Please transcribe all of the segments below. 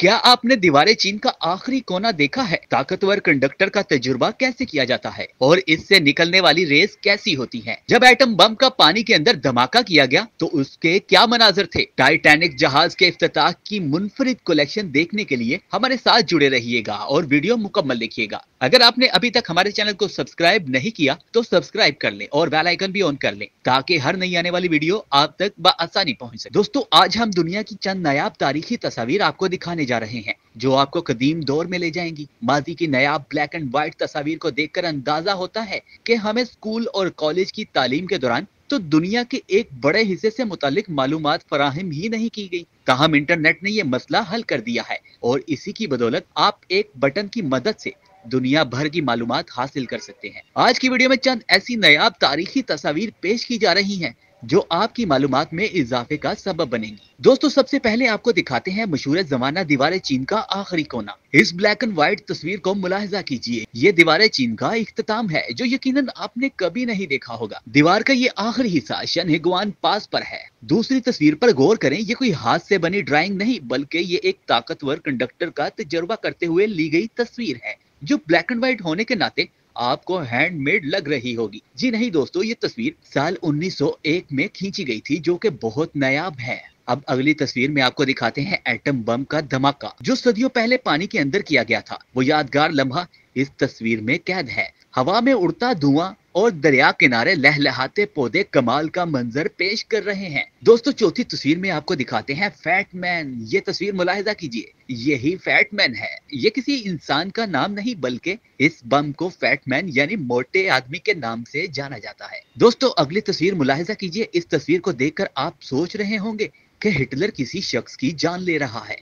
क्या आपने दीवार चीन का आखिरी कोना देखा है ताकतवर कंडक्टर का तजुर्बा कैसे किया जाता है और इससे निकलने वाली रेस कैसी होती है जब एटम बम का पानी के अंदर धमाका किया गया तो उसके क्या मनाजर थे टाइटैनिक जहाज के अफ्ताह की मुनफरद कलेक्शन देखने के लिए हमारे साथ जुड़े रहिएगा और वीडियो मुकम्मल देखिएगा अगर आपने अभी तक हमारे चैनल को सब्सक्राइब नहीं किया तो सब्सक्राइब कर ले और बेलाइकन भी ऑन कर ले ताकि हर नई आने वाली वीडियो आप तक बसानी पहुँच सके दोस्तों आज हम दुनिया की चंद नायाब तारीखी तस्वीर आपको दिखाने जा रहे हैं जो आपको कदीम दौर में ले जाएंगी माजी की नयाब ब्लैक एंड व्हाइट तस्वीर को देखकर अंदाजा होता है कि हमें स्कूल और कॉलेज की तालीम के दौरान तो दुनिया के एक बड़े हिस्से से मुतालिक मालूम फराहम ही नहीं की गई तहम इंटरनेट ने ये मसला हल कर दिया है और इसी की बदौलत आप एक बटन की मदद से दुनिया भर की मालूम हासिल कर सकते हैं आज की वीडियो में चंद ऐसी नयाब तारीखी तस्वीर पेश की जा रही हैं जो आपकी मालूम में इजाफे का सबब बनेगी दोस्तों सबसे पहले आपको दिखाते हैं मशहूर जमाना दीवार चीन का आखिरी कोना इस ब्लैक एंड व्हाइट तस्वीर को मुलाहजा कीजिए ये दीवार चीन का अख्ताम है जो यकीनन आपने कभी नहीं देखा होगा दीवार का ये आखिरी हिस्सा हिगवान पास पर है दूसरी तस्वीर पर गौर करें ये कोई हाथ से बनी ड्राइंग नहीं बल्कि ये एक ताकतवर कंडक्टर का तजर्बा करते हुए ली गई तस्वीर है जो ब्लैक एंड व्हाइट होने के नाते आपको हैंडमेड लग रही होगी जी नहीं दोस्तों ये तस्वीर साल 1901 में खींची गई थी जो कि बहुत नयाब है अब अगली तस्वीर में आपको दिखाते हैं एटम बम का धमाका जो सदियों पहले पानी के अंदर किया गया था वो यादगार लम्हा इस तस्वीर में कैद है हवा में उड़ता धुआं और दरिया किनारे लहलहाते पौधे कमाल का मंजर पेश कर रहे हैं दोस्तों चौथी तस्वीर में आपको दिखाते हैं फैटमैन ये तस्वीर मुलाहिजा कीजिए यही फैटमैन है ये किसी इंसान का नाम नहीं बल्कि इस बम को फैटमैन यानी मोटे आदमी के नाम से जाना जाता है दोस्तों अगली तस्वीर मुलाहिजा कीजिए इस तस्वीर को देख आप सोच रहे होंगे कि हिटलर किसी शख्स की जान ले रहा है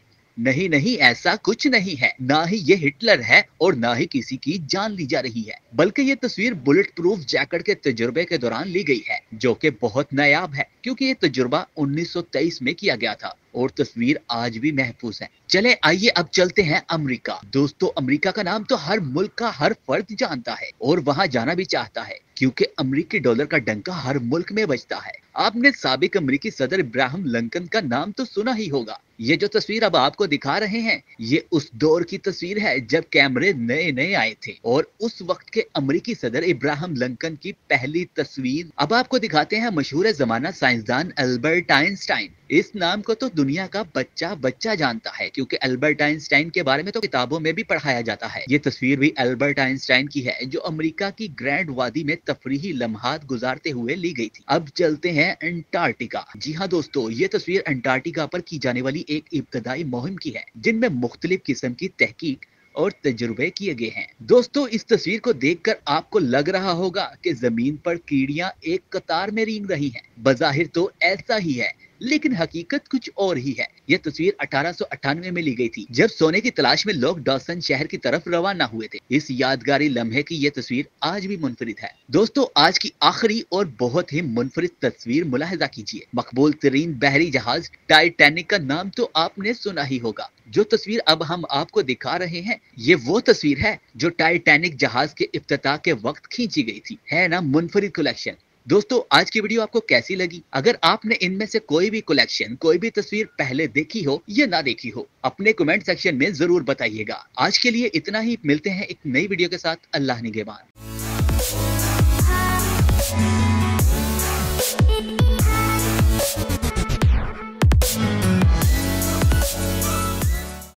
नहीं नहीं ऐसा कुछ नहीं है ना ही ये हिटलर है और ना ही किसी की जान ली जा रही है बल्कि ये तस्वीर बुलेट प्रूफ जैकेट के तजुर्बे के दौरान ली गई है जो कि बहुत नायाब है क्योंकि ये तजुर्बा 1923 में किया गया था और तस्वीर आज भी महफूज है चले आइए अब चलते हैं अमरीका दोस्तों अमरीका का नाम तो हर मुल्क का हर फर्द जानता है और वहाँ जाना भी चाहता है क्योंकि अमरीकी डॉलर का डंका हर मुल्क में बजता है आपने सबक अमरीकी सदर इब्राहिम लंकन का नाम तो सुना ही होगा ये जो तस्वीर अब आपको दिखा रहे हैं ये उस दौर की तस्वीर है जब कैमरे नए नए आए थे और उस वक्त के अमरीकी सदर इब्राहिम लंकन की पहली तस्वीर अब आपको दिखाते हैं मशहूर जमाना साइंसदान अल्बर्ट आइंस्टाइन इस नाम को तो दुनिया का बच्चा बच्चा जानता है क्योंकि अल्बर्ट आइंस्टाइन के बारे में तो किताबों में भी पढ़ाया जाता है ये तस्वीर भी अल्बर्ट आइंस्टाइन की है जो अमेरिका की ग्रैंड वादी में तफरी लम्हात गुजारते हुए ली गई थी अब चलते हैं अंटार्कटिका जी हाँ दोस्तों ये तस्वीर अंटार्कटिका पर की जाने वाली एक इब्तदाई मुहिम की है जिनमें मुख्तलिफ किस्म की तहकीक और तजुर्बे किए गए हैं दोस्तों इस तस्वीर को देखकर आपको लग रहा होगा कि जमीन पर कीड़ियां एक कतार में रेंग रही हैं। बजाहिर तो ऐसा ही है लेकिन हकीकत कुछ और ही है यह तस्वीर अठारह में ली गई थी जब सोने की तलाश में लोग डॉसन शहर की तरफ रवाना हुए थे इस यादगारी लम्हे की यह तस्वीर आज भी मुनफरद है दोस्तों आज की आखिरी और बहुत ही मुनफरद तस्वीर मुलाहजा कीजिए मकबूल तरीन बहरी जहाज टाइटेनिक का नाम तो आपने सुना ही होगा जो तस्वीर अब हम आपको दिखा रहे हैं ये वो तस्वीर है जो टाइटैनिक जहाज के इफ्त के वक्त खींची गई थी है ना मुनफरद कलेक्शन दोस्तों आज की वीडियो आपको कैसी लगी अगर आपने इनमें से कोई भी कलेक्शन कोई भी तस्वीर पहले देखी हो या ना देखी हो अपने कमेंट सेक्शन में जरूर बताइएगा आज के लिए इतना ही मिलते हैं एक नई वीडियो के साथ अल्लाह निगेबान